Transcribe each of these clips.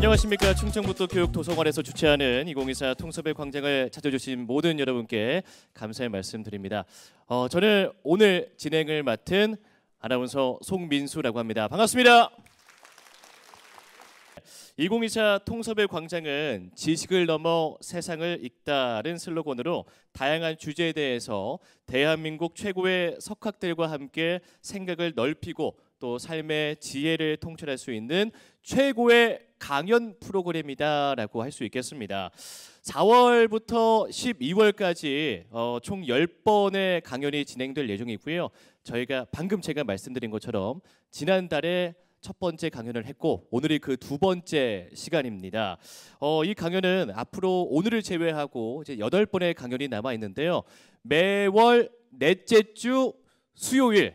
안녕하십니까. 충청북도 교육도서관에서 주최하는 2024 통섭의 광장을 찾아주신 모든 여러분께 감사의 말씀드립니다. 어, 저는 오늘 진행을 맡은 아나운서 송민수라고 합니다. 반갑습니다. 2024 통섭의 광장은 지식을 넘어 세상을 읽다는 슬로건으로 다양한 주제에 대해서 대한민국 최고의 석학들과 함께 생각을 넓히고 또 삶의 지혜를 통찰할 수 있는 최고의 강연 프로그램이다라고 할 수 있겠습니다. 4월부터 12월까지 어, 총 10번의 강연이 진행될 예정이고요. 저희가 방금 제가 말씀드린 것처럼 지난달에 첫 번째 강연을 했고 오늘이 그 두 번째 시간입니다. 어, 이 강연은 앞으로 오늘을 제외하고 이제 여덟 번의 강연이 남아 있는데요. 매월 넷째 주 수요일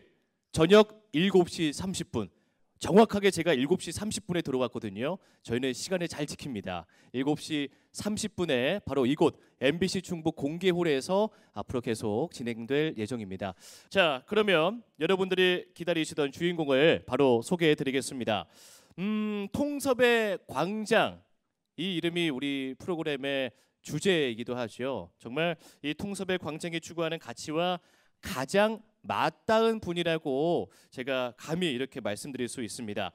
저녁 7시 30분 정확하게 제가 7시 30분에 들어왔거든요. 저희는 시간을 잘 지킵니다. 7시 30분에 바로 이곳 MBC 충북 공개홀에서 앞으로 계속 진행될 예정입니다. 자, 그러면 여러분들이 기다리시던 주인공을 바로 소개해 드리겠습니다. 음, 통섭의 광장 이 이름이 우리 프로그램의 주제이기도 하죠. 정말 이 통섭의 광장이 추구하는 가치와 가장 마땅한 분이라고 제가 감히 이렇게 말씀드릴 수 있습니다.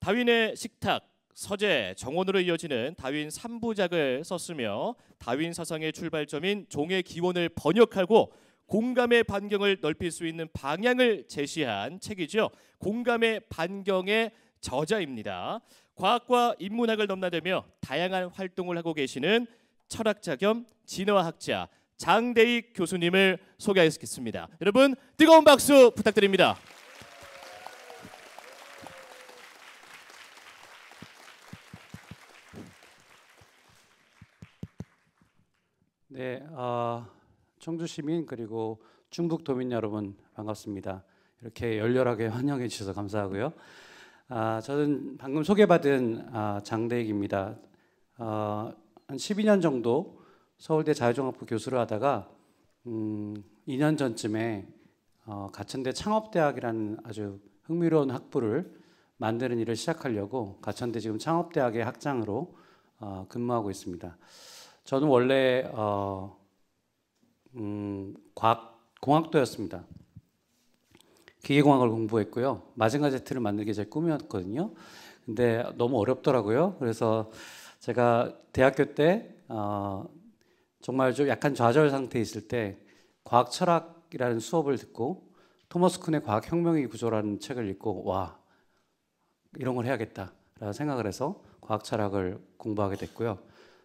다윈의 식탁 서재 정원으로 이어지는 다윈 3부작을 썼으며 다윈 사상의 출발점인 종의 기원을 번역하고 공감의 반경을 넓힐 수 있는 방향을 제시한 책이죠. 공감의 반경의 저자입니다. 과학과 인문학을 넘나들며 다양한 활동을 하고 계시는 철학자 겸 진화학자 장대익 교수님을 소개하겠습니다. 여러분 뜨거운 박수 부탁드립니다. 네, 어, 청주 시민 그리고 중국 도민 여러분 반갑습니다. 이렇게 열렬하게 환영해 주셔서 감사하고요. 아, 저는 방금 소개받은 아, 장대익입니다. 어, 한 12년 정도 서울대 자유종합부 교수를 하다가 음, 2년 전쯤에 어, 가천대 창업대학이라는 아주 흥미로운 학부를 만드는 일을 시작하려고 가천대 지금 창업대학의 학장으로 어, 근무하고 있습니다. 저는 원래 어, 음, 과학 공학도였습니다. 기계공학을 공부했고요. 마징가 제트를 만들기 제 꿈이었거든요. 근데 너무 어렵더라고요. 그래서 제가 대학교 때 어, 정말 좀 약간 좌절 상태에 있을 때 과학 철학이라는 수업을 듣고 토머스 쿤의 과학 혁명의 구조라는 책을 읽고 와 이런 걸 해야겠다라는 생각을 해서 과학 철학을 공부하게 됐고요.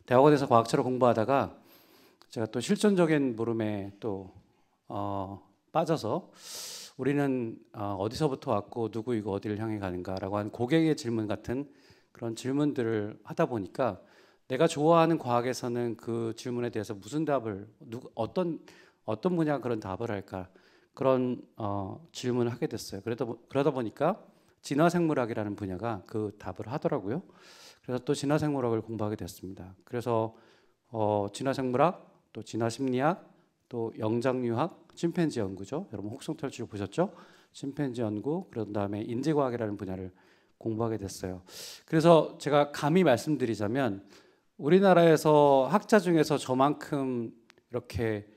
대학원에서 과학 철학 공부하다가 제가 또 실존적인 물음에 또 어, 빠져서 우리는 어, 디서부터 왔고 누구이고 어디를 향해 가는가라고 하 고객의 질문 같은 그런 질문들을 하다 보니까 내가 좋아하는 과학에서는 그 질문에 대해서 무슨 답을 누구, 어떤 어떤 분야 그런 답을 할까 그런 어, 질문을 하게 됐어요. 그러다 그러다 보니까 진화생물학이라는 분야가 그 답을 하더라고요. 그래서 또 진화생물학을 공부하게 됐습니다. 그래서 어, 진화생물학, 또 진화심리학, 또 영장류학, 침팬지 연구죠. 여러분 혹성탈출 보셨죠? 침팬지 연구, 그런 다음에 인재과학이라는 분야를 공부하게 됐어요. 그래서 제가 감히 말씀드리자면 우리나라에서 학자 중에서 저만큼 이렇게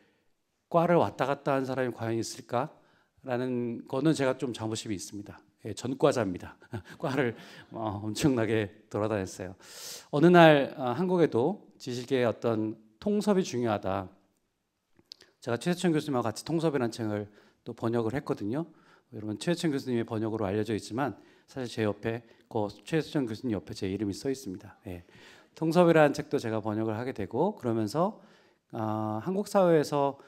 과를 왔다 갔다 한 사람이 과연 있을까라는 거는 제가 좀 자부심이 있습니다. 예, 전과자입니다. 과를 어, 엄청나게 돌아다녔어요. 어느 날 어, 한국에도 지식의 어떤 통섭이 중요하다. 제가 최재천 교수님과 같이 통섭이라는 책을 또 번역을 했거든요. 여러분 최재천 교수님의 번역으로 알려져 있지만 사실 제 옆에 그 최재천 교수님 옆에 제 이름이 써 있습니다. 예. 통섭이라는 책도 제가 번역을 하게 되고 그러면서 어, 한국 사회에서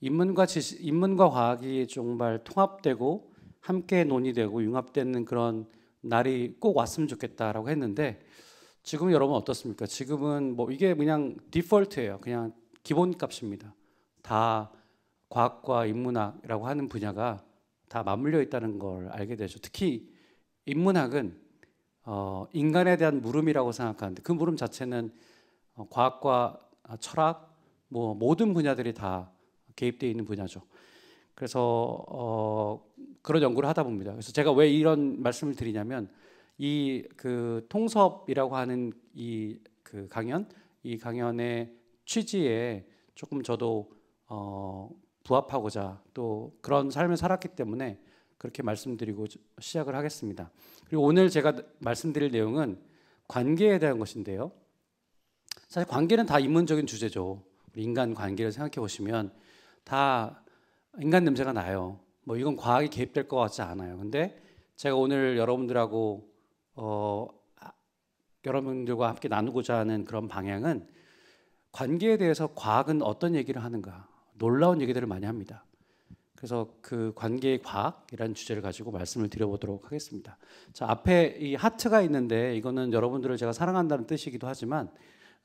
인문과 지식, 인문과 과학이 정말 통합되고 함께 논의되고 융합되는 그런 날이 꼭 왔으면 좋겠다라고 했는데 지금 여러분 어떻습니까? 지금은 뭐 이게 그냥 디폴트예요. 그냥 기본값입니다. 다 과학과 인문학이라고 하는 분야가 다 맞물려 있다는 걸 알게 되죠. 특히 인문학은 어, 인간에 대한 물음이라고 생각하는데 그 물음 자체는 어, 과학과 철학 뭐 모든 분야들이 다 개입되어 있는 분야죠. 그래서 어, 그런 연구를 하다 봅니다. 그래서 제가 왜 이런 말씀을 드리냐면 이 그 통섭이라고 하는 이 그 강연 이 강연의 취지에 조금 저도 어, 부합하고자 또 그런 삶을 살았기 때문에 그렇게 말씀드리고 시작을 하겠습니다. 그리고 오늘 제가 말씀드릴 내용은 관계에 대한 것인데요. 사실 관계는 다 인문적인 주제죠. 인간 관계를 생각해 보시면 다 인간 냄새가 나요. 뭐 이건 과학이 개입될 것 같지 않아요. 근데 제가 오늘 여러분들하고 어, 아, 여러분들과 함께 나누고자 하는 그런 방향은 관계에 대해서 과학은 어떤 얘기를 하는가 놀라운 얘기들을 많이 합니다. 그래서 그 관계의 과학이라는 주제를 가지고 말씀을 드려보도록 하겠습니다. 자, 앞에 이 하트가 있는데 이거는 여러분들을 제가 사랑한다는 뜻이기도 하지만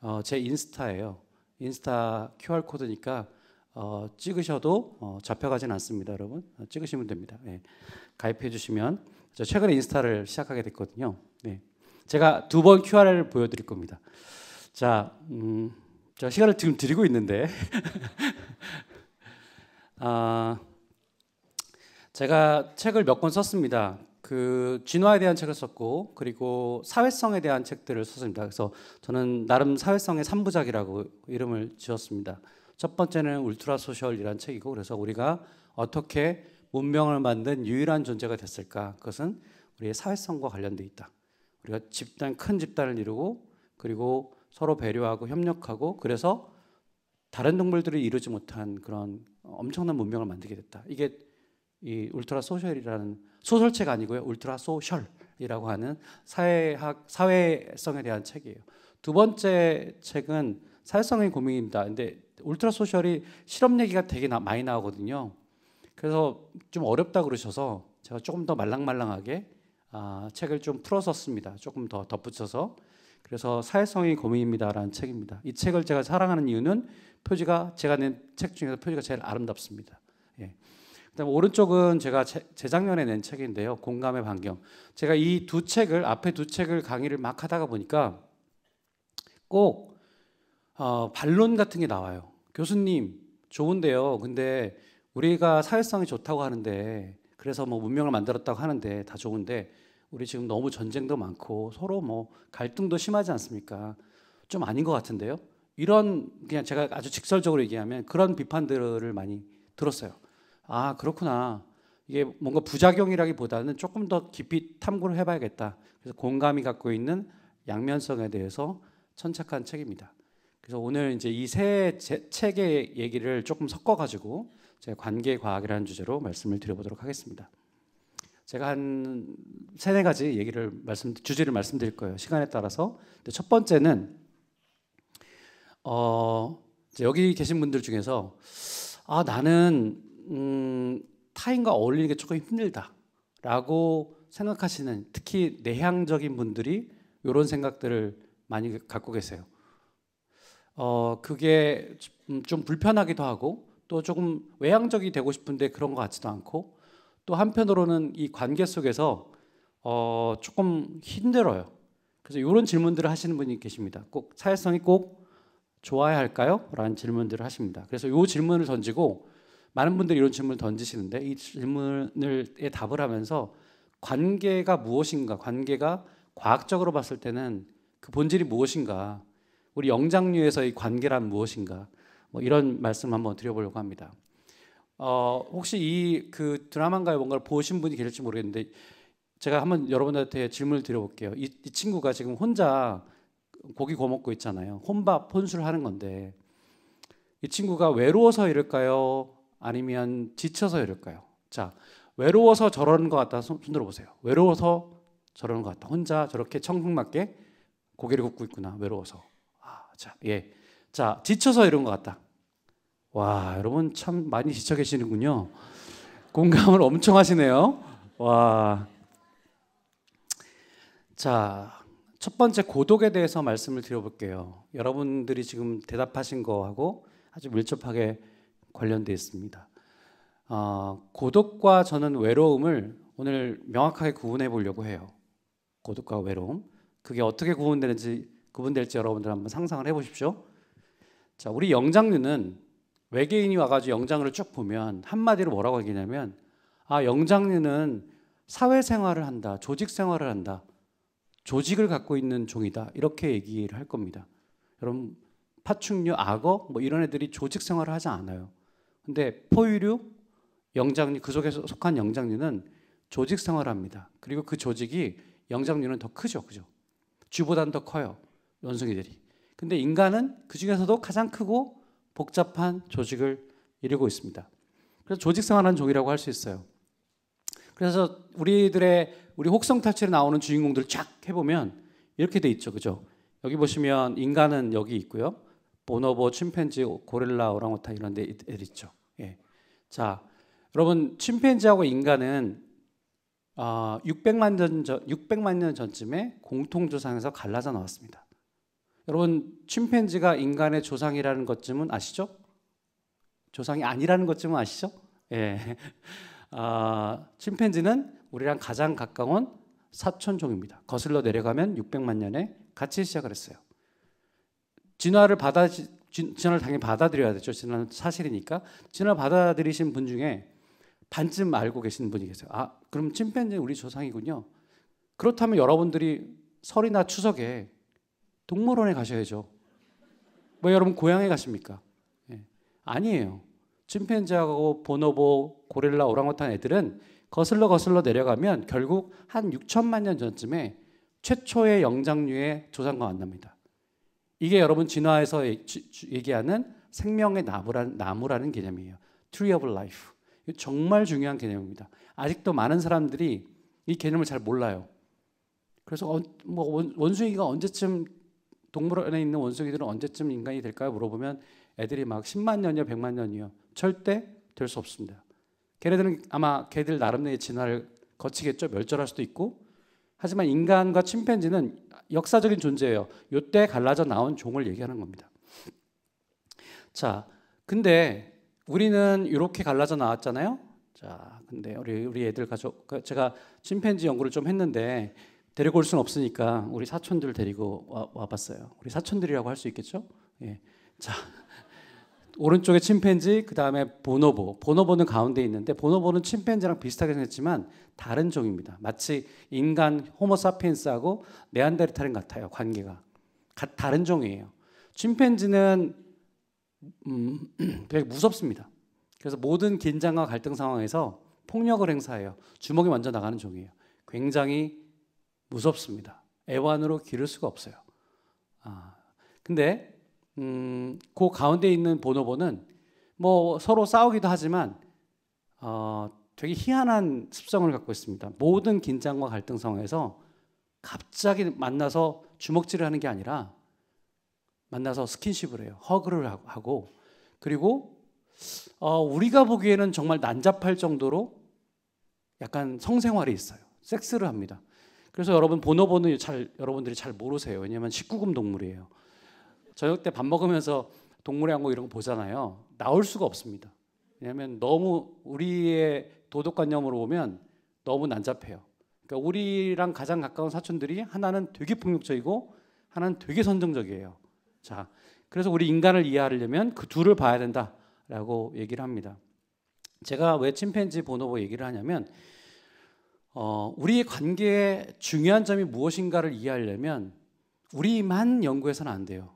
어, 제 인스타예요. 인스타 QR 코드니까 어, 찍으셔도 어, 잡혀가진 않습니다, 여러분. 어, 찍으시면 됩니다. 네. 가입해 주시면 최근에 인스타를 시작하게 됐거든요. 네. 제가 두 번 QR을 보여드릴 겁니다. 자, 음, 제가 시간을 지금 드리고 있는데. 아, 제가 책을 몇 권 썼습니다. 그 진화에 대한 책을 썼고 그리고 사회성에 대한 책들을 썼습니다. 그래서 저는 나름 사회성의 3부작이라고 이름을 지었습니다. 첫 번째는 울트라 소셜이란 책이고 그래서 우리가 어떻게 문명을 만든 유일한 존재가 됐을까? 그것은 우리의 사회성과 관련돼 있다. 우리가 집단 큰 집단을 이루고 그리고 서로 배려하고 협력하고 그래서 다른 동물들이 이루지 못한 그런 엄청난 문명을 만들게 됐다. 이게 이 울트라 소셜이라는 소설책 아니고요. 울트라 소셜이라고 하는 사회학 사회성에 대한 책이에요. 두 번째 책은 사회성의 고민입니다. 근데 울트라 소셜이 실험 얘기가 되게 나, 많이 나오거든요. 그래서 좀 어렵다 그러셔서 제가 조금 더 말랑말랑하게 아, 책을 좀 풀어서 습니다 조금 더 덧붙여서. 그래서 사회성의 고민입니다라는 책입니다. 이 책을 제가 사랑하는 이유는 표지가 제가 낸 책 중에서 표지가 제일 아름답습니다. 예. 그다음 오른쪽은 제가 재작년에 낸 책인데요. 공감의 반경. 제가 이 두 책을 앞에 두 책을 강의를 막 하다가 보니까 꼭 어, 반론 같은 게 나와요. 교수님 좋은데요. 근데 우리가 사회성이 좋다고 하는데 그래서 뭐 문명을 만들었다고 하는데 다 좋은데 우리 지금 너무 전쟁도 많고 서로 뭐 갈등도 심하지 않습니까? 좀 아닌 것 같은데요. 이런 그냥 제가 아주 직설적으로 얘기하면 그런 비판들을 많이 들었어요. 아, 그렇구나. 이게 뭔가 부작용이라기보다는 조금 더 깊이 탐구를 해봐야겠다. 그래서 공감이 갖고 있는 양면성에 대해서 천착한 책입니다. 그래서 오늘 이제 이 세 책의 얘기를 조금 섞어가지고 제 관계 과학이라는 주제로 말씀을 드려보도록 하겠습니다. 제가 한 세네 가지 얘기를 말씀 주제를 말씀드릴 거예요. 시간에 따라서. 첫 번째는 어, 여기 계신 분들 중에서 아 나는 음, 타인과 어울리는 게 조금 힘들다라고 생각하시는 특히 내향적인 분들이 이런 생각들을 많이 갖고 계세요. 어, 그게 좀 불편하기도 하고 또 조금 외향적이 되고 싶은데 그런 것 같지도 않고 또 한편으로는 이 관계 속에서 어, 조금 힘들어요. 그래서 이런 질문들을 하시는 분이 계십니다. 꼭 사회성이 꼭 좋아야 할까요? 라는 질문들을 하십니다. 그래서 이 질문을 던지고 많은 분들이 이런 질문을 던지시는데 이 질문을 답을 하면서 관계가 무엇인가, 관계가 과학적으로 봤을 때는 그 본질이 무엇인가, 우리 영장류에서의 관계란 무엇인가, 뭐 이런 말씀 한번 드려보려고 합니다. 어, 혹시 이 그 드라마인가요 뭔가를 보신 분이 계실지 모르겠는데 제가 한번 여러분한테 들 질문을 드려볼게요. 이, 이 친구가 지금 혼자 고기 구워 먹고 있잖아요. 혼밥 혼술 하는 건데 이 친구가 외로워서 이럴까요? 아니면 지쳐서 이럴까요? 자, 외로워서 저러는 것 같다. 손, 손들어 보세요. 외로워서 저러는 것 같다. 혼자 저렇게 청승맞게 고개를 굽고 있구나. 외로워서. 아, 자, 예. 자, 지쳐서 이런 것 같다. 와, 여러분 참 많이 지쳐 계시는군요. 공감을 엄청 하시네요. 와. 자, 첫 번째 고독에 대해서 말씀을 드려볼게요. 여러분들이 지금 대답하신 거하고 아주 밀접하게 관련돼 있습니다. 어, 고독과 저는 외로움을 오늘 명확하게 구분해 보려고 해요. 고독과 외로움. 그게 어떻게 구분되는지 구분될지 여러분들 한번 상상을 해 보십시오. 자, 우리 영장류는 외계인이 와가지고 영장을 쭉 보면 한마디로 뭐라고 얘기냐면 아 영장류는 사회생활을 한다, 조직생활을 한다, 조직을 갖고 있는 종이다 이렇게 얘기를 할 겁니다. 여러분 파충류, 악어 뭐 이런 애들이 조직생활을 하지 않아요. 근데 포유류 영장류 그속에 속한 영장류는 조직 생활합니다. 그리고 그 조직이 영장류는 더 크죠, 그죠? 쥐보단 더 커요 원숭이들이. 근데 인간은 그 중에서도 가장 크고 복잡한 조직을 이루고 있습니다. 그래서 조직 생활하는 종이라고 할 수 있어요. 그래서 우리들의 우리 혹성 탈출에 나오는 주인공들 쫙 해보면 이렇게 돼 있죠, 그죠? 여기 보시면 인간은 여기 있고요. 보노보, 침팬지, 고릴라, 오랑우탄 이런 데들 있죠. 예. 자, 여러분 침팬지하고 인간은 어, 600만 년 전, 600만 년 전쯤에 공통 조상에서 갈라져 나왔습니다. 여러분 침팬지가 인간의 조상이라는 것쯤은 아시죠? 조상이 아니라는 것쯤은 아시죠? 예. 아, 침팬지는 우리랑 가장 가까운 사촌종입니다. 거슬러 내려가면 600만 년에 같이 시작을 했어요. 진화를 받아 진화를 당연히 받아들여야 되죠. 진화는 사실이니까 진화 받아들이신 분 중에 반쯤 알고 계신 분이 계세요. 아, 그럼 침팬지 우리 조상이군요. 그렇다면 여러분들이 설이나 추석에 동물원에 가셔야죠. 뭐 여러분 고향에 가십니까? 예. 아니에요. 침팬지하고 보노보, 고릴라, 오랑우탄 애들은 거슬러 거슬러 내려가면 결국 한 6천만 년 전쯤에 최초의 영장류의 조상과 만납니다. 이게 여러분 진화에서 얘기하는 생명의 나무라는, 나무라는 개념이에요. Tree of Life. 정말 중요한 개념입니다. 아직도 많은 사람들이 이 개념을 잘 몰라요. 그래서 어, 뭐 원숭이가 언제쯤 동물원에 있는 원숭이들은 언제쯤 인간이 될까요? 물어보면 애들이 막 10만 년이요, 100만 년이요. 절대 될 수 없습니다. 걔네들은 아마 걔들 나름의 진화를 거치겠죠. 멸절할 수도 있고 하지만 인간과 침팬지는 역사적인 존재예요. 요때 갈라져 나온 종을 얘기하는 겁니다. 자, 근데 우리는 이렇게 갈라져 나왔잖아요. 자, 근데 우리 우리 애들 가족 그 제가 침팬지 연구를 좀 했는데 데리고 올 수는 없으니까 우리 사촌들 데리고 와, 봤어요 우리 사촌들이라고 할 수 있겠죠? 예. 자, 오른쪽에 침팬지, 그 다음에 보노보. 보노보는 가운데 있는데 보노보는 침팬지랑 비슷하게 생겼지만 다른 종입니다. 마치 인간 호모사피엔스하고 네안데르탈인 같아요. 관계가 다른 종이에요. 침팬지는 음, 되게 무섭습니다. 그래서 모든 긴장과 갈등 상황에서 폭력을 행사해요. 주먹이 먼저 나가는 종이에요. 굉장히 무섭습니다. 애완으로 기를 수가 없어요. 아, 근데 음, 그 가운데 있는 보노보는 뭐 서로 싸우기도 하지만 어, 되게 희한한 습성을 갖고 있습니다. 모든 긴장과 갈등 상황에서 갑자기 만나서 주먹질을 하는 게 아니라 만나서 스킨십을 해요. 허그를 하고 그리고 어, 우리가 보기에는 정말 난잡할 정도로 약간 성생활이 있어요. 섹스를 합니다. 그래서 여러분 보노보는 잘 여러분들이 잘 모르세요. 왜냐하면 19금 동물이에요. 저녁 때 밥 먹으면서 동물의 왕국 이런 거 보잖아요. 나올 수가 없습니다. 왜냐하면 너무 우리의 도덕관념으로 보면 너무 난잡해요. 그러니까 우리랑 가장 가까운 사촌들이 하나는 되게 폭력적이고 하나는 되게 선정적이에요. 자, 그래서 우리 인간을 이해하려면 그 둘을 봐야 된다라고 얘기를 합니다. 제가 왜 침팬지 보노보 얘기를 하냐면 어, 우리의 관계의 중요한 점이 무엇인가를 이해하려면 우리만 연구해서는 안 돼요.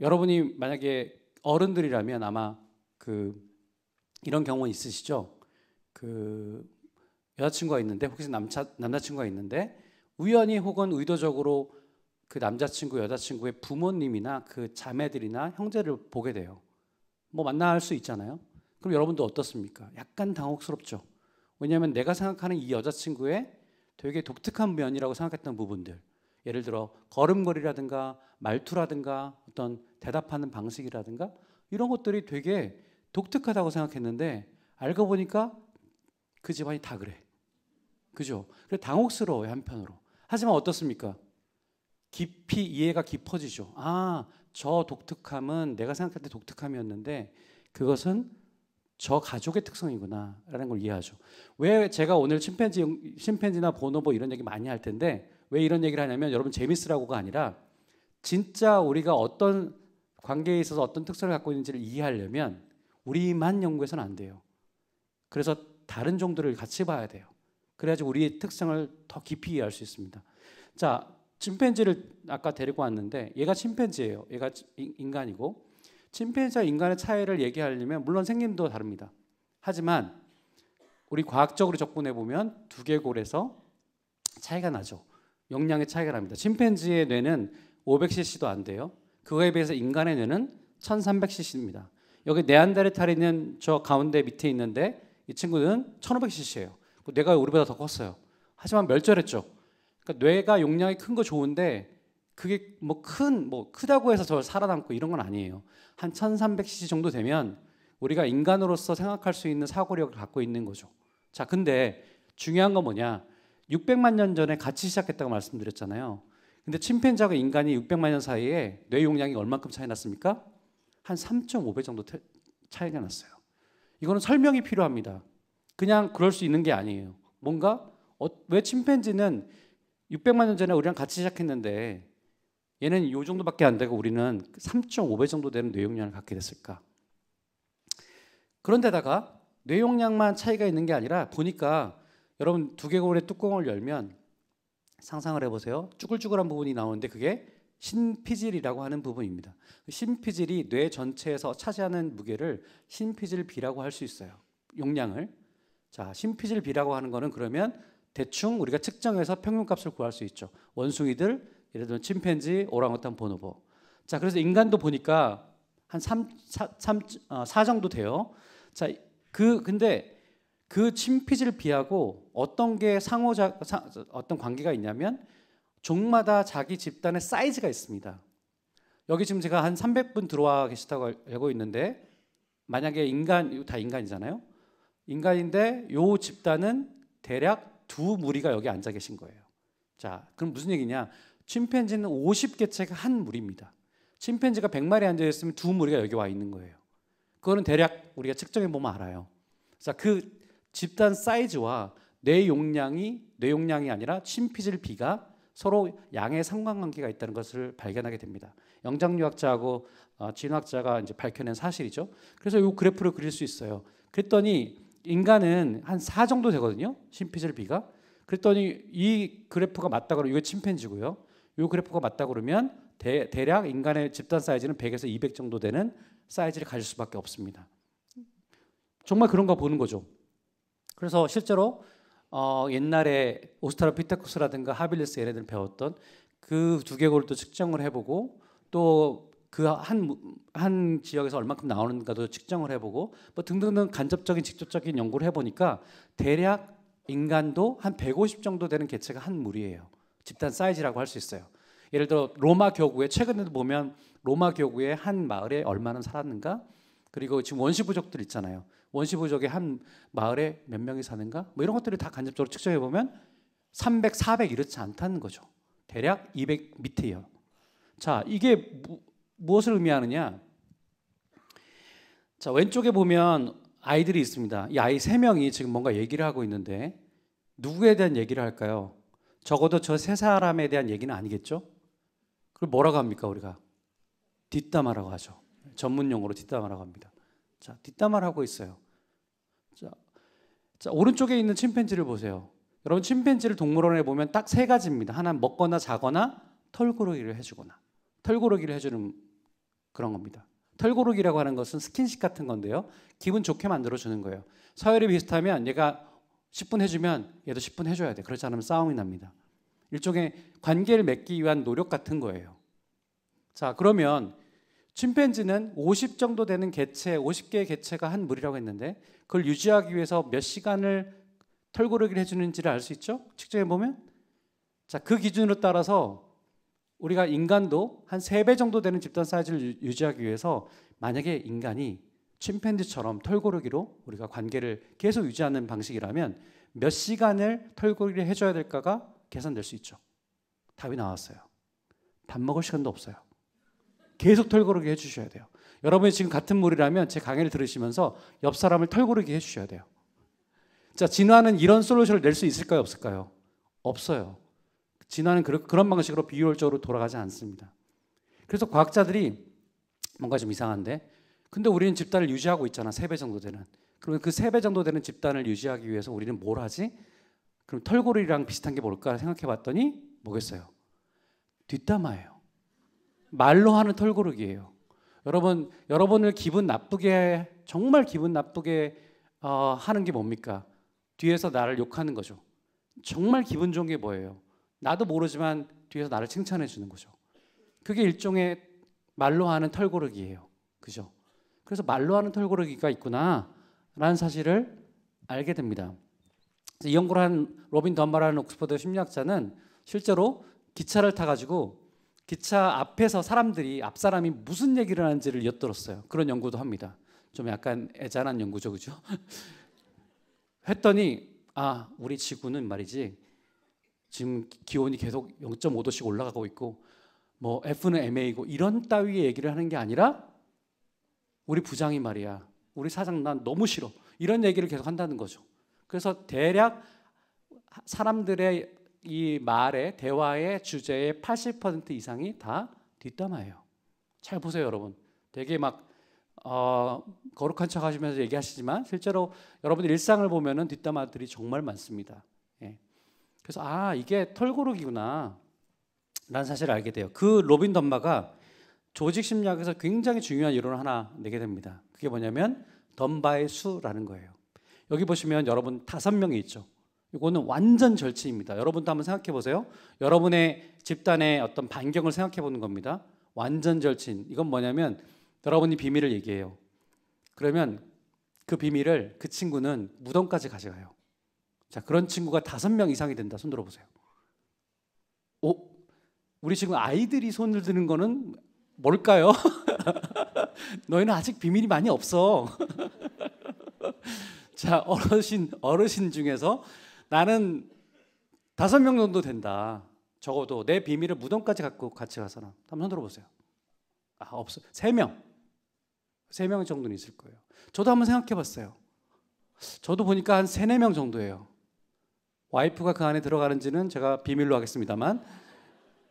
여러분이 만약에 어른들이라면 아마 그 이런 경우 있으시죠? 그 여자친구가 있는데 혹시 남자 남자친구가 있는데 우연히 혹은 의도적으로 그 남자친구 여자친구의 부모님이나 그 자매들이나 형제를 보게 돼요. 뭐만나할 수 있잖아요. 그럼 여러분도 어떻습니까? 약간 당혹스럽죠. 왜냐하면 내가 생각하는 이 여자친구의 되게 독특한 면이라고 생각했던 부분들 예를 들어 걸음걸이라든가 말투라든가 어떤 대답하는 방식이라든가 이런 것들이 되게 독특하다고 생각했는데 알고 보니까 그 집안이 다 그래. 그죠? 그래 당혹스러워요 한편으로. 하지만 어떻습니까? 깊이 이해가 깊어지죠. 아, 저 독특함은 내가 생각할 때 독특함이었는데 그것은 저 가족의 특성이구나라는 걸 이해하죠. 왜 제가 오늘 침팬지, 침팬지나 보노보 뭐 이런 얘기 많이 할 텐데 왜 이런 얘기를 하냐면 여러분 재밌으라고가 아니라 진짜 우리가 어떤 관계에 있어서 어떤 특성을 갖고 있는지를 이해하려면 우리만 연구해서는 안 돼요. 그래서 다른 종들을 같이 봐야 돼요. 그래야지 우리의 특성을 더 깊이 이해할 수 있습니다. 자, 침팬지를 아까 데리고 왔는데 얘가 침팬지예요. 얘가 인간이고 침팬지와 인간의 차이를 얘기하려면 물론 생김도 다릅니다. 하지만 우리 과학적으로 접근해 보면 두개골에서 차이가 나죠. 용량의 차이가 납니다. 침팬지의 뇌는 500cc도 안 돼요. 그거에 비해서 인간의 뇌는 1300cc입니다. 여기 네안데르탈인은 저 가운데 밑에 있는데 이 친구는 1500cc예요. 뇌가 우리보다 더 컸어요. 하지만 멸절했죠. 그러니까 뇌가 용량이 큰 거 좋은데 그게 뭐 큰뭐 뭐 크다고 해서 저 살아남고 이런 건 아니에요. 한 1300cc 정도 되면 우리가 인간으로서 생각할 수 있는 사고력을 갖고 있는 거죠. 자, 근데 중요한 건 뭐냐? 600만 년 전에 같이 시작했다고 말씀드렸잖아요. 근데 침팬지하고 인간이 600만 년 사이에 뇌 용량이 얼만큼 차이 났습니까? 한 3.5배 정도 차이가 났어요. 이거는 설명이 필요합니다. 그냥 그럴 수 있는 게 아니에요. 뭔가 어, 왜 침팬지는 600만 년 전에 우리랑 같이 시작했는데 얘는 요 정도밖에 안 되고 우리는 3.5배 정도 되는 뇌 용량을 갖게 됐을까? 그런데다가 뇌 용량만 차이가 있는 게 아니라 보니까 여러분 두개골의 뚜껑을 열면 상상을 해보세요. 쭈글쭈글한 부분이 나오는데 그게 신피질이라고 하는 부분입니다. 신피질이 뇌 전체에서 차지하는 무게를 신피질 B라고 할 수 있어요. 용량을. 자, 신피질 B라고 하는 거는 그러면 대충 우리가 측정해서 평균값을 구할 수 있죠. 원숭이들, 예를 들면 침팬지, 오랑우탄, 보노보. 자, 그래서 인간도 보니까 한 3, 4, 3, 4 정도 돼요. 자, 그 근데 그 친핏을 비하고 어떤 게 상호자 사, 어떤 관계가 있냐면 종마다 자기 집단의 사이즈가 있습니다. 여기 지금 제가 한 300분 들어와 계시다고 알고 있는데 만약에 인간 다 인간이잖아요. 인간인데 요 집단은 대략 두 무리가 여기 앉아 계신 거예요. 자, 그럼 무슨 얘기냐? 침팬지는 50개체가 한 무리입니다. 침팬지가 100마리 앉아 있으면 두 무리가 여기 와 있는 거예요. 그거는 대략 우리가 측정해 보면 알아요. 자, 그 집단 사이즈와 뇌 용량이 뇌 용량이 아니라 침피질 비가 서로 양의 상관관계가 있다는 것을 발견하게 됩니다. 영장류학자하고 어, 진학자가 이제 밝혀낸 사실이죠. 그래서 이 그래프를 그릴 수 있어요. 그랬더니 인간은 한 4 정도 되거든요. 심피질 비가. 그랬더니 이 그래프가 맞다 그러면 이게 침팬지고요. 이 그래프가 맞다 그러면 대, 략 인간의 집단 사이즈는 100에서 200 정도 되는 사이즈를 가질 수밖에 없습니다. 정말 그런가 보는 거죠. 그래서 실제로 어, 옛날에 오스트라피테쿠스라든가 하빌리스 얘네들 배웠던 그 두개골도 측정을 해보고 또 그 한 한 지역에서 얼마큼 나오는가도 측정을 해보고 뭐 등등등 간접적인 직접적인 연구를 해보니까 대략 인간도 한 150 정도 되는 개체가 한 무리예요. 집단 사이즈라고 할 수 있어요. 예를 들어 로마 교구에 최근에도 보면 로마 교구의 한 마을에 얼마나 살았는가 그리고 지금 원시 부족들 있잖아요. 원시 부족의 한 마을에 몇 명이 사는가? 뭐 이런 것들을 다 간접적으로 측정해 보면 300, 400 이렇지 않다는 거죠. 대략 200 밑에요. 자, 이게 무, 무엇을 의미하느냐? 자, 왼쪽에 보면 아이들이 있습니다. 이 아이 세 명이 지금 뭔가 얘기를 하고 있는데 누구에 대한 얘기를 할까요? 적어도 저 세 사람에 대한 얘기는 아니겠죠? 그걸 뭐라고 합니까 우리가? 뒷담화라고 하죠. 전문 용어로 뒷담화라고 합니다. 자, 뒷담화를 하고 있어요. 자, 자, 오른쪽에 있는 침팬지를 보세요. 여러분 침팬지를 동물원에 보면 딱 세 가지입니다. 하나는 먹거나 자거나 털고르기를 해주거나 털고르기를 해주는 그런 겁니다. 털고르기라고 하는 것은 스킨십 같은 건데요. 기분 좋게 만들어 주는 거예요. 서열이 비슷하면 얘가 10분 해주면 얘도 10분 해줘야 돼. 그렇지 않으면 싸움이 납니다. 일종의 관계를 맺기 위한 노력 같은 거예요. 자 그러면 침팬지는 50 정도 되는 개체, 50개의 개체가 한물이라고 했는데 그걸 유지하기 위해서 몇 시간을 털고르기를 해주는지를 알 수 있죠? 측정해 보면 자그 기준으로 따라서 우리가 인간도 한 3배 정도 되는 집단 사이즈를 유지하기 위해서 만약에 인간이 침팬지처럼 털고르기로 우리가 관계를 계속 유지하는 방식이라면 몇 시간을 털고리를 해줘야 될까가 계산될 수 있죠. 답이 나왔어요. 밥 먹을 시간도 없어요. 계속 털고르게 해주셔야 돼요. 여러분이 지금 같은 물이라면 제 강의를 들으시면서 옆 사람을 털고르게 해주셔야 돼요. 자, 진화는 이런 솔루션을 낼 수 있을까요? 없을까요? 없어요. 진화는 그러, 그런 방식으로 비효율적으로 돌아가지 않습니다. 그래서 과학자들이 뭔가 좀 이상한데 근데 우리는 집단을 유지하고 있잖아. 3배 정도 되는. 그러면 그 3배 정도 되는 집단을 유지하기 위해서 우리는 뭘 하지? 그럼 털고리랑 비슷한 게 뭘까 생각해 봤더니 뭐겠어요? 뒷담화예요. 말로 하는 털고르기예요. 여러분 여러분을 기분 나쁘게 정말 기분 나쁘게 어, 하는 게 뭡니까? 뒤에서 나를 욕하는 거죠. 정말 기분 좋은 게 뭐예요? 나도 모르지만 뒤에서 나를 칭찬해 주는 거죠. 그게 일종의 말로 하는 털고르기예요. 그죠? 그래서 말로 하는 털고르기가 있구나라는 사실을 알게 됩니다. 이 연구를 한 로빈 덤바라는 옥스퍼드 심리학자는 실제로 기차를 타가지고 기차 앞에서 사람들이 앞 사람이 무슨 얘기를 하는지를 엿들었어요. 그런 연구도 합니다. 좀 약간 애잔한 연구죠, 그죠? 했더니 아 우리 지구는 말이지 지금 기온이 계속 0.5도씩 올라가고 있고 뭐 F는 MA고 이런 따위의 얘기를 하는 게 아니라 우리 부장이 말이야 우리 사장 난 너무 싫어 이런 얘기를 계속 한다는 거죠. 그래서 대략 사람들의 이 말의 대화의 주제의 80% 이상이 다 뒷담화예요. 잘 보세요, 여러분. 되게 막 어, 거룩한 척 하시면서 얘기하시지만 실제로 여러분 일상을 보면은 뒷담화들이 정말 많습니다. 예. 그래서 아 이게 털고르기구나. 난 사실 알게 돼요. 그 로빈 덤바가 조직 심리학에서 굉장히 중요한 이론을 하나 내게 됩니다. 그게 뭐냐면 덤바의 수라는 거예요. 여기 보시면 여러분 다섯 명이 있죠. 이거는 완전 절친입니다. 여러분도 한번 생각해 보세요. 여러분의 집단의 어떤 반경을 생각해 보는 겁니다. 완전 절친. 이건 뭐냐면 여러분이 비밀을 얘기해요. 그러면 그 비밀을 그 친구는 무덤까지 가져가요. 자, 그런 친구가 다섯 명 이상이 된다. 손 들어 보세요. 오, 어? 우리 지금 아이들이 손을 드는 거는 뭘까요? 너희는 아직 비밀이 많이 없어. 자, 어르신 어르신 중에서 나는 다섯 명 정도 된다. 적어도 내 비밀을 무덤까지 갖고 같이 가서는 한번 손들어 보세요. 아, 없어. 세 명. 세 명 정도는 있을 거예요. 저도 한번 생각해 봤어요. 저도 보니까 한 세네 명 정도예요. 와이프가 그 안에 들어가는지는 제가 비밀로 하겠습니다만.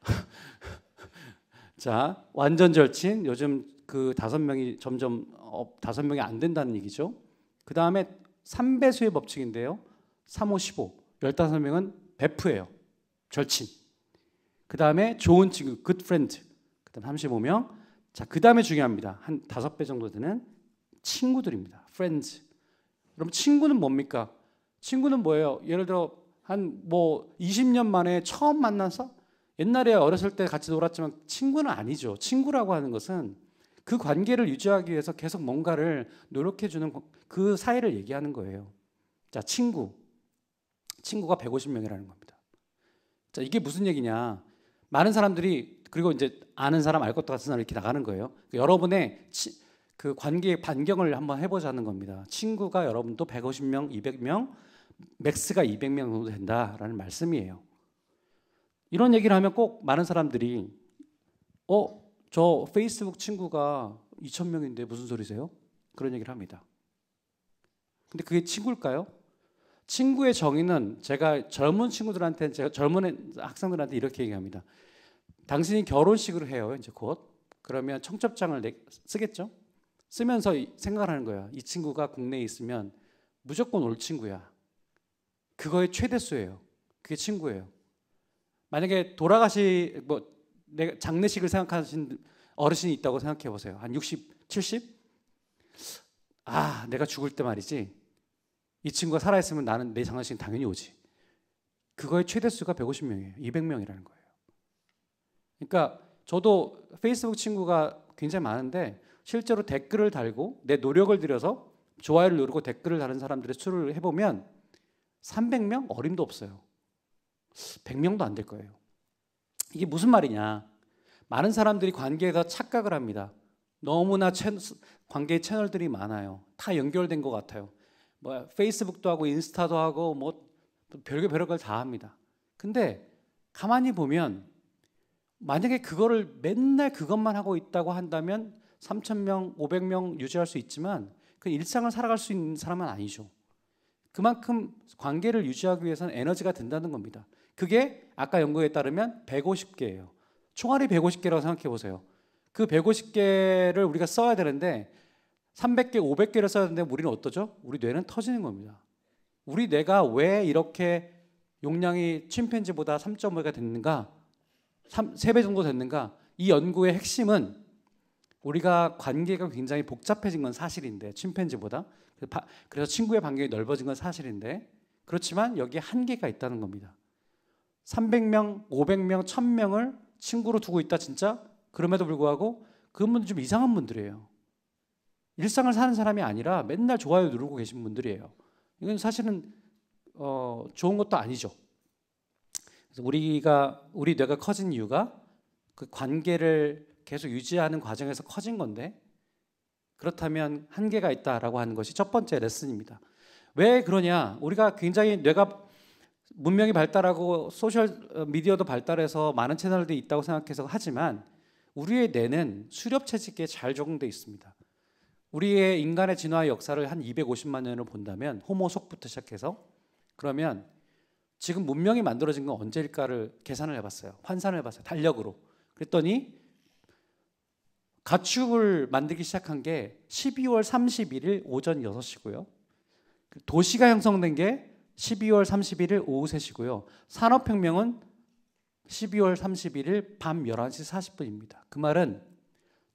자, 완전 절친. 요즘 그 다섯 명이 점점 어, 다섯 명이 안 된다는 얘기죠. 그 다음에 3배수의 법칙인데요. 3, 5, 15. 15명은 베프예요. 절친. 그 다음에 좋은 친구, g 프렌 d 그 다음 35명. 자, 그 다음에 중요합니다. 한 5배 정도 되는 친구들입니다. 프렌즈. 그럼 친구는 뭡니까? 친구는 뭐예요? 예를 들어, 한 뭐 20년 만에 처음 만나서 옛날에 어렸을 때 같이 놀았지만 친구는 아니죠. 친구라고 하는 것은 그 관계를 유지하기 위해서 계속 뭔가를 노력해주는 그 사이를 얘기하는 거예요. 자, 친구. 친구가 150명이라는 겁니다. 자, 이게 무슨 얘기냐. 많은 사람들이 그리고 이제 아는 사람 알 것 같은 사람 이렇게 나가는 거예요. 여러분의 치, 그 관계의 반경을 한번 해보자는 겁니다. 친구가 여러분도 150명, 200명, 맥스가 200명 정도 된다라는 말씀이에요. 이런 얘기를 하면 꼭 많은 사람들이 어, 저 페이스북 친구가 2,000명인데 무슨 소리세요? 그런 얘기를 합니다. 근데 그게 친구일까요? 친구의 정의는 제가 젊은 친구들한테 제가 젊은 학생들한테 이렇게 얘기합니다. 당신이 결혼식을 해요. 이제 곧 그러면 청첩장을 내, 쓰겠죠. 쓰면서 생각하는 거야. 이 친구가 국내에 있으면 무조건 올 친구야. 그거의 최대수예요. 그게 친구예요. 만약에 돌아가시 뭐 내가 장례식을 생각하신 어르신이 있다고 생각해 보세요. 한 60, 70? 아, 내가 죽을 때 말이지. 이 친구가 살아있으면 나는 내 장례식 당연히 오지. 그거의 최대수가 150명이에요. 200명이라는 거예요. 그러니까 저도 페이스북 친구가 굉장히 많은데 실제로 댓글을 달고 내 노력을 들여서 좋아요를 누르고 댓글을 다는 사람들의 수를 해보면 300명 어림도 없어요. 100명도 안 될 거예요. 이게 무슨 말이냐? 많은 사람들이 관계에서 착각을 합니다. 너무나 채, 관계 채널들이 많아요. 다 연결된 것 같아요. 뭐 페이스북도 하고 인스타도 하고 뭐별개 별의 걸다 합니다. 근데 가만히 보면 만약에 그거를 맨날 그것만 하고 있다고 한다면 3,000명, 500명 유지할 수 있지만 그 일상을 살아갈 수 있는 사람은 아니죠. 그만큼 관계를 유지하기 위해서는 에너지가 든다는 겁니다. 그게 아까 연구에 따르면 150개예요. 총알이 150개라고 생각해 보세요. 그 150개를 우리가 써야 되는데 300개, 500개를 써야 되는데 우리는 어떠죠? 우리 뇌는 터지는 겁니다. 우리 뇌가 왜 이렇게 용량이 침팬지보다 3.5배가 됐는가? 3, 3배 정도 됐는가? 이 연구의 핵심은 우리가 관계가 굉장히 복잡해진 건 사실인데 침팬지보다 그래서 친구의 반경이 넓어진 건 사실인데 그렇지만 여기에 한계가 있다는 겁니다. 300명, 500명, 1000명을 친구로 두고 있다 진짜? 그럼에도 불구하고 그분들 좀 이상한 분들이에요. 일상을 사는 사람이 아니라 맨날 좋아요 누르고 계신 분들이에요. 이건 사실은 어, 좋은 것도 아니죠. 그래서 우리가 우리 뇌가 커진 이유가 그 관계를 계속 유지하는 과정에서 커진 건데 그렇다면 한계가 있다라고 하는 것이 첫 번째 레슨입니다. 왜 그러냐? 우리가 굉장히 뇌가 문명이 발달하고 소셜 어, 미디어도 발달해서 많은 채널들이 있다고 생각해서 하지만 우리의 뇌는 수렵 채집기에잘 적응돼 있습니다. 우리의 인간의 진화 역사를 한 250만 년을 본다면 호모속부터 시작해서 그러면 지금 문명이 만들어진 건 언제일까를 계산을 해봤어요. 환산을 해봤어요. 달력으로. 그랬더니 가축을 만들기 시작한 게 12월 31일 오전 6시고요. 도시가 형성된 게 12월 31일 오후 3시고요. 산업혁명은 12월 31일 밤 11시 40분입니다. 그 말은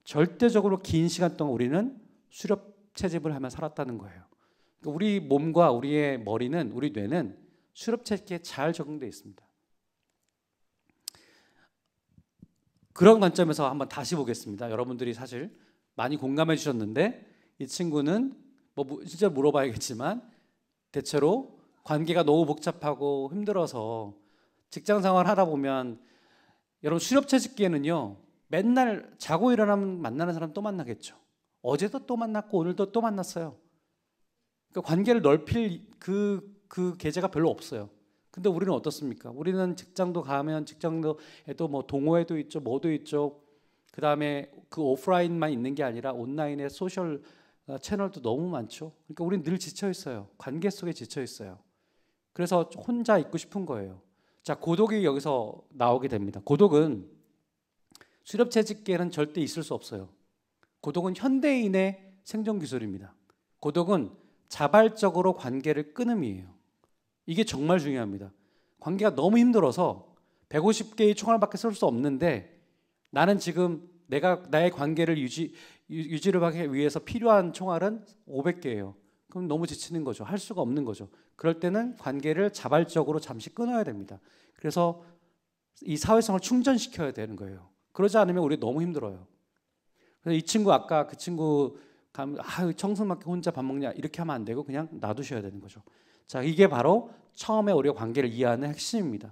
절대적으로 긴 시간 동안 우리는 수렵 채집을 하며 살았다는 거예요. 그러니까 우리 몸과 우리의 머리는 우리 뇌는 수렵 채집에 잘 적응돼 있습니다. 그런 관점에서 한번 다시 보겠습니다. 여러분들이 사실 많이 공감해 주셨는데 이 친구는 뭐 진짜 물어봐야겠지만 대체로 관계가 너무 복잡하고 힘들어서 직장 생활 하다 보면 여러분 수렵 채집기에는요 맨날 자고 일어나면 만나는 사람 또 만나겠죠. 어제도 또 만났고 오늘도 또 만났어요. 그러니까 관계를 넓힐 그, 그 계제가 별로 없어요. 근데 우리는 어떻습니까? 우리는 직장도 가면 직장도 또뭐 동호회도 있죠, 뭐도 있죠. 그 다음에 그 오프라인만 있는 게 아니라 온라인의 소셜 어, 채널도 너무 많죠. 그러니까 우리는 늘 지쳐 있어요. 관계 속에 지쳐 있어요. 그래서 혼자 있고 싶은 거예요. 자, 고독이 여기서 나오게 됩니다. 고독은 수렵 채집계는 절대 있을 수 없어요. 고독은 현대인의 생존 기술입니다. 고독은 자발적으로 관계를 끊음이에요. 이게 정말 중요합니다. 관계가 너무 힘들어서 150개의 총알 밖에 쓸 수 없는데 나는 지금 내가 나의 관계를 유지 유지를 하기 위해서 필요한 총알은 500개예요. 그럼 너무 지치는 거죠. 할 수가 없는 거죠. 그럴 때는 관계를 자발적으로 잠시 끊어야 됩니다. 그래서 이 사회성을 충전시켜야 되는 거예요. 그러지 않으면 우리 너무 힘들어요. 그래서 이 친구 아까 그 친구 아, 청승맞게 혼자 밥 먹냐 이렇게 하면 안 되고 그냥 놔두셔야 되는 거죠. 자, 이게 바로 처음에 우리가 관계를 이해하는 핵심입니다.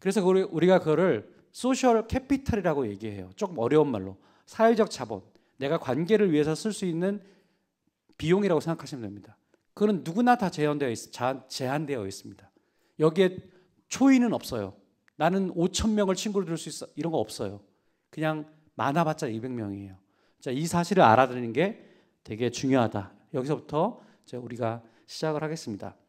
그래서 우리가 그거를 소셜 캐피탈이라고 얘기해요. 조금 어려운 말로 사회적 자본, 내가 관계를 위해서 쓸 수 있는 비용이라고 생각하시면 됩니다. 그거는 누구나 다 제한되어, 있, 제한되어 있습니다. 여기에 초인은 없어요. 나는 5천 명을 친구로 들을 수 있어 이런 거 없어요. 그냥 많아봤자 200명이에요. 이 사실을 알아들이는 게 되게 중요하다. 여기서부터 우리가 시작을 하겠습니다.